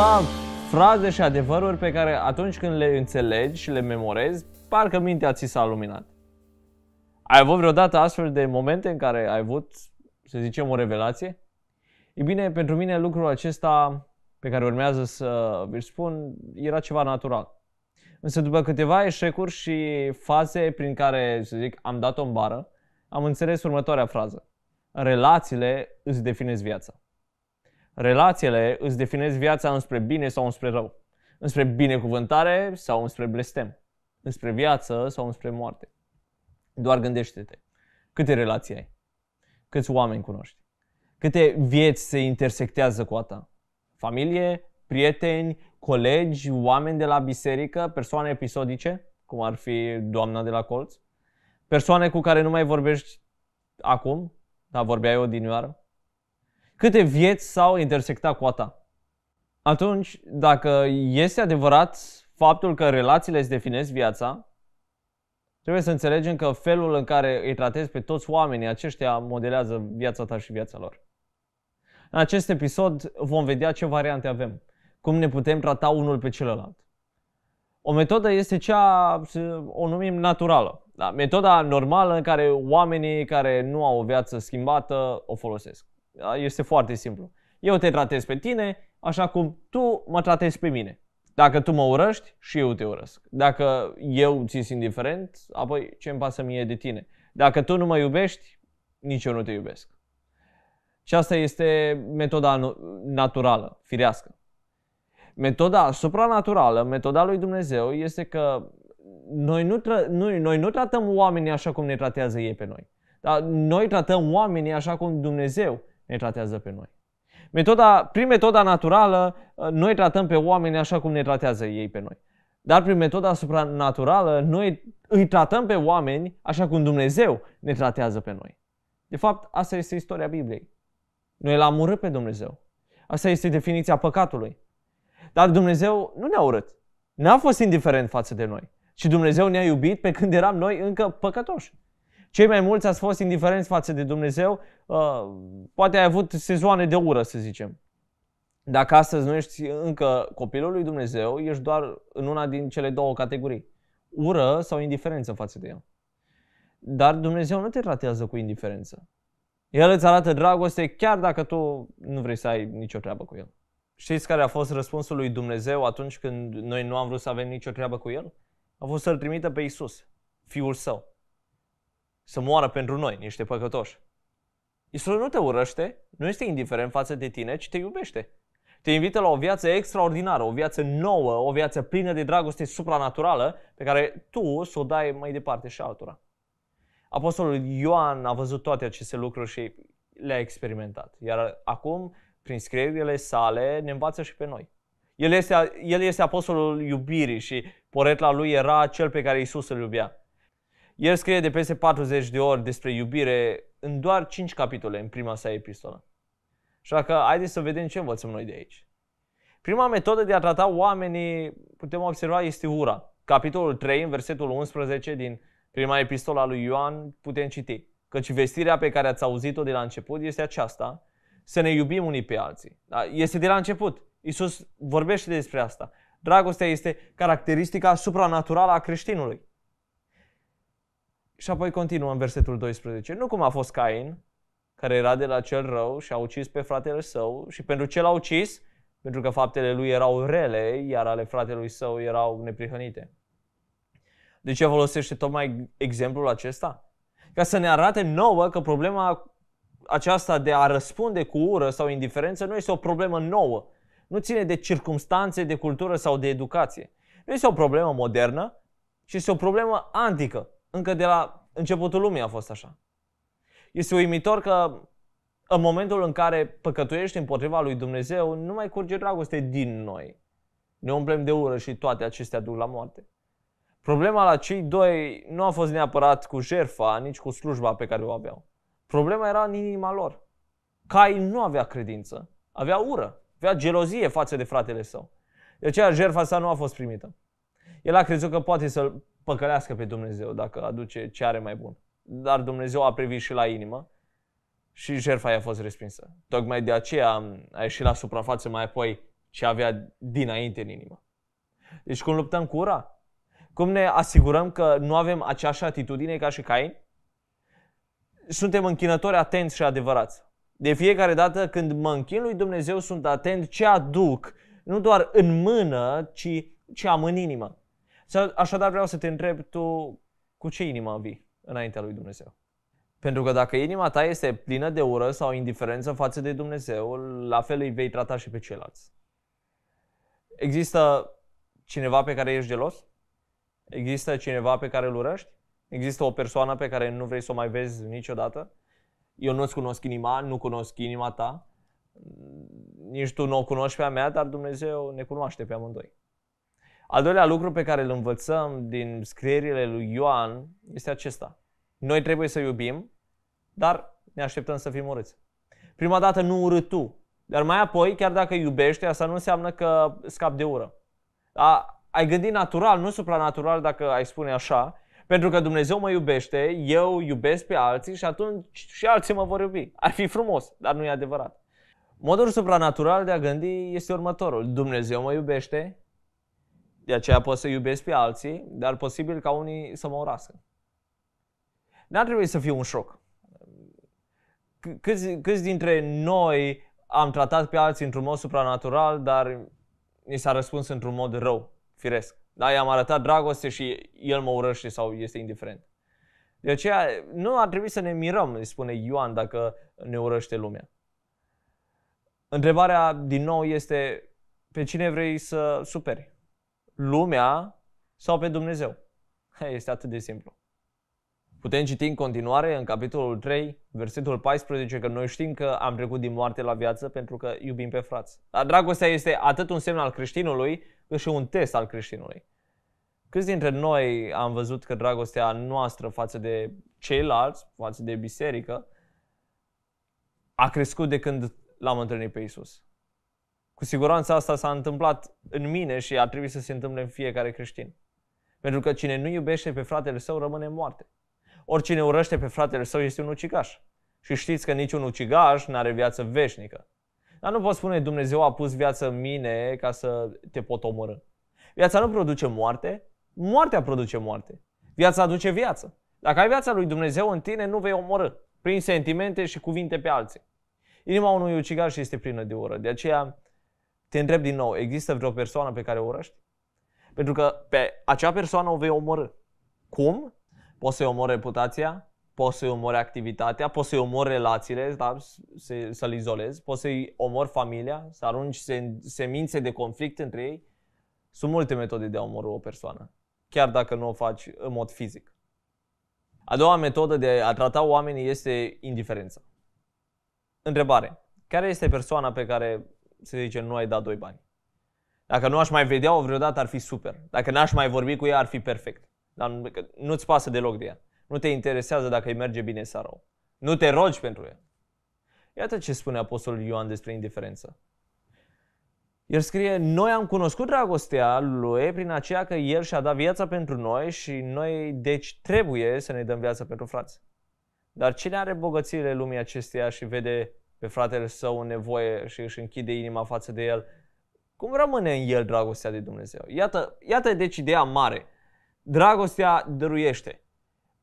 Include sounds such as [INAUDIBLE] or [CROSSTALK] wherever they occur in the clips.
câteva fraze și adevăruri pe care atunci când le înțelegi și le memorezi, parcă mintea ți s-a luminat. Ai avut vreodată astfel de momente în care ai avut, să zicem, o revelație? E bine, pentru mine lucrul acesta pe care urmează să vi spun era ceva natural. Însă după câteva eșecuri și faze prin care, să zic, am dat-o în bară, am înțeles următoarea frază. Relațiile îți definez viața. Relațiile îți definesc viața înspre bine sau înspre rău, înspre binecuvântare sau înspre blestem, înspre viață sau înspre moarte. Doar gândește-te, câte relații ai, câți oameni cunoști, câte vieți se intersectează cu a ta, familie, prieteni, colegi, oameni de la biserică, persoane episodice, cum ar fi doamna de la colț, persoane cu care nu mai vorbești acum, dar vorbeai odinioară, câte vieți s-au intersectat cu a ta. Atunci, dacă este adevărat faptul că relațiile îți definesc viața, trebuie să înțelegem că felul în care îi tratezi pe toți oamenii aceștia modelează viața ta și viața lor. În acest episod vom vedea ce variante avem, cum ne putem trata unul pe celălalt. O metodă este cea, o numim naturală, da, metoda normală în care oamenii care nu au o viață schimbată o folosesc. Este foarte simplu. Eu te tratez pe tine așa cum tu mă tratezi pe mine. Dacă tu mă urăști, și eu te urăsc. Dacă eu ți sunt indiferent, apoi ce îmi pasă mie de tine? Dacă tu nu mă iubești, nici eu nu te iubesc. Și asta este metoda naturală, firească. Metoda supranaturală, metoda lui Dumnezeu, este că noi nu, tra- noi, noi nu tratăm oamenii așa cum ne tratează ei pe noi. Dar noi tratăm oamenii așa cum Dumnezeu ne tratează pe noi. Metoda, prin metoda naturală, ă, noi tratăm pe oameni așa cum ne tratează ei pe noi. Dar prin metoda supranaturală, noi îi tratăm pe oameni așa cum Dumnezeu ne tratează pe noi. De fapt, asta este istoria Bibliei. Noi l-am urât pe Dumnezeu. Asta este definiția păcatului. Dar Dumnezeu nu ne-a urât. N-a fost indiferent față de noi. Și Dumnezeu ne-a iubit pe când eram noi încă păcătoși. Cei mai mulți ați fost indiferenți față de Dumnezeu, uh, poate ai avut sezoane de ură, să zicem. Dacă astăzi nu ești încă copilul lui Dumnezeu, ești doar în una din cele două categorii. Ură sau indiferență față de El. Dar Dumnezeu nu te tratează cu indiferență. El îți arată dragoste chiar dacă tu nu vrei să ai nicio treabă cu El. Știți care a fost răspunsul lui Dumnezeu atunci când noi nu am vrut să avem nicio treabă cu El? A fost să-L trimită pe Isus, Fiul Său să moară pentru noi, niște păcătoși. Isus nu te urăște, nu este indiferent față de tine, ci te iubește. Te invită la o viață extraordinară, o viață nouă, o viață plină de dragoste supranaturală, pe care tu să o dai mai departe și altora. Apostolul Ioan a văzut toate aceste lucruri și le-a experimentat. Iar acum, prin scrierile sale, ne învață și pe noi. El este, el este apostolul iubirii și poretla lui era cel pe care Isus îl iubea. El scrie de peste 40 de ori despre iubire în doar 5 capitole în prima sa epistolă. Așa că haideți să vedem ce învățăm noi de aici. Prima metodă de a trata oamenii, putem observa, este ura. Capitolul 3, în versetul 11 din prima epistola lui Ioan, putem citi. Căci vestirea pe care ați auzit-o de la început este aceasta, să ne iubim unii pe alții. Da, este de la început. Iisus vorbește despre asta. Dragostea este caracteristica supranaturală a creștinului. Și apoi continuă în versetul 12. Nu cum a fost Cain, care era de la cel rău și a ucis pe fratele său și pentru ce l-a ucis? Pentru că faptele lui erau rele, iar ale fratelui său erau neprihănite. De ce folosește tocmai exemplul acesta? Ca să ne arate nouă că problema aceasta de a răspunde cu ură sau indiferență nu este o problemă nouă. Nu ține de circumstanțe, de cultură sau de educație. Nu este o problemă modernă, ci este o problemă antică, încă de la Începutul lumii a fost așa. Este uimitor că în momentul în care păcătuiești împotriva lui Dumnezeu, nu mai curge dragoste din noi. Ne umplem de ură și toate acestea duc la moarte. Problema la cei doi nu a fost neapărat cu jerfa, nici cu slujba pe care o aveau. Problema era în inima lor. Cai nu avea credință, avea ură, avea gelozie față de fratele său. De aceea jerfa sa nu a fost primită. El a crezut că poate să-l păcălească pe Dumnezeu dacă aduce ce are mai bun. Dar Dumnezeu a privit și la inimă și jertfa i-a fost respinsă. Tocmai de aceea a ieșit la suprafață mai apoi ce avea dinainte în inimă. Deci cum luptăm cu ura? Cum ne asigurăm că nu avem aceeași atitudine ca și Cain? Suntem închinători atenți și adevărați. De fiecare dată când mă închin lui Dumnezeu, sunt atent ce aduc, nu doar în mână, ci ce am în inimă. Așadar vreau să te întreb tu cu ce inima vii înaintea lui Dumnezeu. Pentru că dacă inima ta este plină de ură sau indiferență față de Dumnezeu, la fel îi vei trata și pe ceilalți. Există cineva pe care ești gelos? Există cineva pe care îl urăști? Există o persoană pe care nu vrei să o mai vezi niciodată? Eu nu-ți cunosc inima, nu cunosc inima ta, nici tu nu o cunoști pe a mea, dar Dumnezeu ne cunoaște pe amândoi. Al doilea lucru pe care îl învățăm din scrierile lui Ioan este acesta. Noi trebuie să iubim, dar ne așteptăm să fim urâți. Prima dată nu urâ tu, dar mai apoi, chiar dacă iubești, asta nu înseamnă că scap de ură. A, ai gândit natural, nu supranatural, dacă ai spune așa, pentru că Dumnezeu mă iubește, eu iubesc pe alții și atunci și alții mă vor iubi. Ar fi frumos, dar nu e adevărat. Modul supranatural de a gândi este următorul. Dumnezeu mă iubește, de aceea poți să iubești pe alții, dar posibil ca unii să mă urască. N-ar trebui să fie un șoc. Câți, câți dintre noi am tratat pe alții într-un mod supranatural, dar ni s-a răspuns într-un mod rău, firesc. Da, i-am arătat dragoste și el mă urăște sau este indiferent. De aceea nu ar trebui să ne mirăm, îi spune Ioan, dacă ne urăște lumea. Întrebarea din nou este pe cine vrei să superi? lumea sau pe Dumnezeu. [LAUGHS] Este atât de simplu. Putem citi în continuare în capitolul 3, versetul 14, că noi știm că am trecut din moarte la viață pentru că iubim pe frați. Dar dragostea este atât un semn al creștinului, cât și un test al creștinului. Câți dintre noi am văzut că dragostea noastră față de ceilalți, față de biserică, a crescut de când l-am întâlnit pe Isus? Cu siguranță asta s-a întâmplat în mine și ar trebui să se întâmple în fiecare creștin. Pentru că cine nu iubește pe fratele său rămâne moarte. Oricine urăște pe fratele său este un ucigaș. Și știți că niciun ucigaș nu are viață veșnică. Dar nu poți spune Dumnezeu a pus viață în mine ca să te pot omorâ. Viața nu produce moarte, moartea produce moarte. Viața aduce viață. Dacă ai viața lui Dumnezeu în tine, nu vei omorâ prin sentimente și cuvinte pe alții. Inima unui ucigaș este plină de ură. De aceea, te întreb din nou, există vreo persoană pe care o urăști? Pentru că pe acea persoană o vei omorâ. Cum? Poți să-i omori reputația, poți să-i omori activitatea, poți să-i omori relațiile, da? să-l izolezi, poți să-i omori familia, să arunci semințe de conflict între ei. Sunt multe metode de a omorâ o persoană, chiar dacă nu o faci în mod fizic. A doua metodă de a trata oamenii este indiferența. Întrebare. Care este persoana pe care să zice, nu ai dat doi bani. Dacă nu aș mai vedea-o vreodată, ar fi super. Dacă n-aș mai vorbi cu ea, ar fi perfect. Dar nu-ți pasă deloc de ea. Nu te interesează dacă îi merge bine sau rău. Nu te rogi pentru ea. Iată ce spune Apostolul Ioan despre indiferență. El scrie, noi am cunoscut dragostea lui prin aceea că el și-a dat viața pentru noi și noi deci trebuie să ne dăm viața pentru frați. Dar cine are bogățiile lumii acesteia și vede pe fratele său în nevoie și își închide inima față de el, cum rămâne în el dragostea de Dumnezeu? Iată, iată deci ideea mare. Dragostea dăruiește.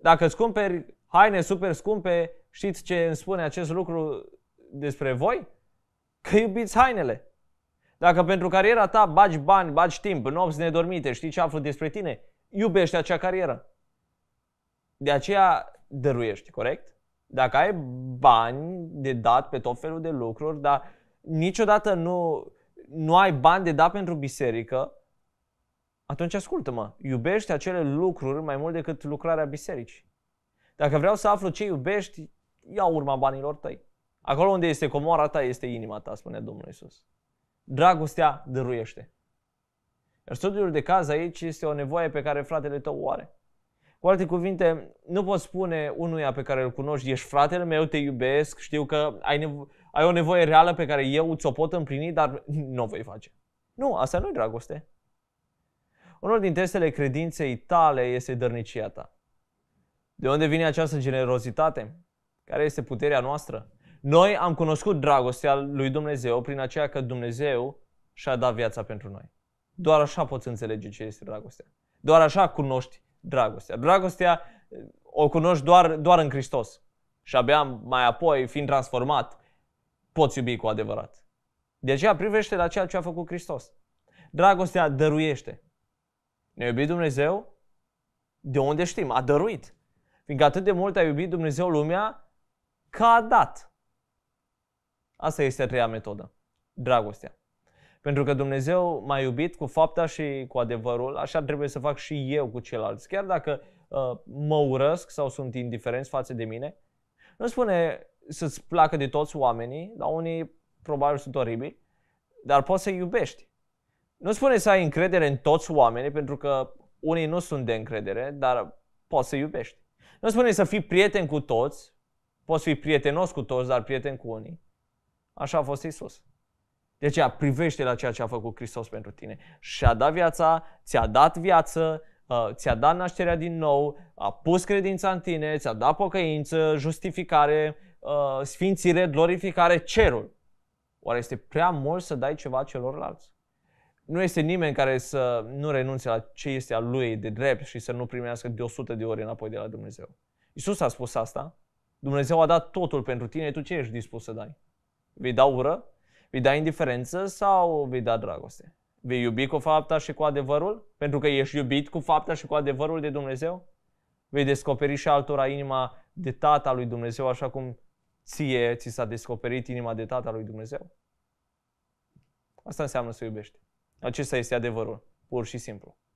Dacă îți cumperi haine super scumpe, știți ce îmi spune acest lucru despre voi? Că iubiți hainele. Dacă pentru cariera ta bagi bani, bagi timp, nopți nedormite, știi ce aflu despre tine? Iubește acea carieră. De aceea dăruiești, corect? Dacă ai bani de dat pe tot felul de lucruri, dar niciodată nu, nu ai bani de dat pentru biserică, atunci ascultă-mă, iubește acele lucruri mai mult decât lucrarea bisericii. Dacă vreau să aflu ce iubești, ia urma banilor tăi. Acolo unde este comoara ta, este inima ta, spune Domnul Isus. Dragostea dăruiește. Iar studiul de caz aici este o nevoie pe care fratele tău o are. Cu alte cuvinte, nu poți spune unuia pe care îl cunoști, ești fratele meu, te iubesc, știu că ai, nevo- ai o nevoie reală pe care eu ți-o pot împlini, dar [LAUGHS] nu o voi face. Nu, asta nu e dragoste. Unul din testele credinței tale este dărnicia ta. De unde vine această generozitate? Care este puterea noastră? Noi am cunoscut dragostea lui Dumnezeu prin aceea că Dumnezeu și-a dat viața pentru noi. Doar așa poți înțelege ce este dragostea. Doar așa cunoști dragostea. Dragostea o cunoști doar, doar în Hristos. Și abia mai apoi, fiind transformat, poți iubi cu adevărat. De aceea privește la ceea ce a făcut Hristos. Dragostea dăruiește. Ne iubit Dumnezeu? De unde știm? A dăruit. Fiindcă atât de mult a iubit Dumnezeu lumea, că a dat. Asta este a treia metodă. Dragostea. Pentru că Dumnezeu m-a iubit cu fapta și cu adevărul, așa trebuie să fac și eu cu ceilalți. Chiar dacă uh, mă urăsc sau sunt indiferenți față de mine, nu spune să-ți placă de toți oamenii, dar unii probabil sunt oribili, dar poți să iubești. Nu spune să ai încredere în toți oamenii, pentru că unii nu sunt de încredere, dar poți să iubești. Nu spune să fii prieten cu toți, poți fi prietenos cu toți, dar prieten cu unii. Așa a fost Isus. De aceea privește la ceea ce a făcut Hristos pentru tine. Și-a dat viața, ți-a dat viață, uh, ți-a dat nașterea din nou, a pus credința în tine, ți-a dat pocăință, justificare, uh, sfințire, glorificare, cerul. Oare este prea mult să dai ceva celorlalți? Nu este nimeni care să nu renunțe la ce este al lui de drept și să nu primească de 100 de ori înapoi de la Dumnezeu. Isus a spus asta. Dumnezeu a dat totul pentru tine, tu ce ești dispus să dai? Vei da ură? Vei da indiferență sau vei da dragoste? Vei iubi cu fapta și cu adevărul? Pentru că ești iubit cu fapta și cu adevărul de Dumnezeu? Vei descoperi și altora inima de Tata lui Dumnezeu, așa cum ție ți s-a descoperit inima de Tata lui Dumnezeu? Asta înseamnă să iubești. Acesta este adevărul, pur și simplu.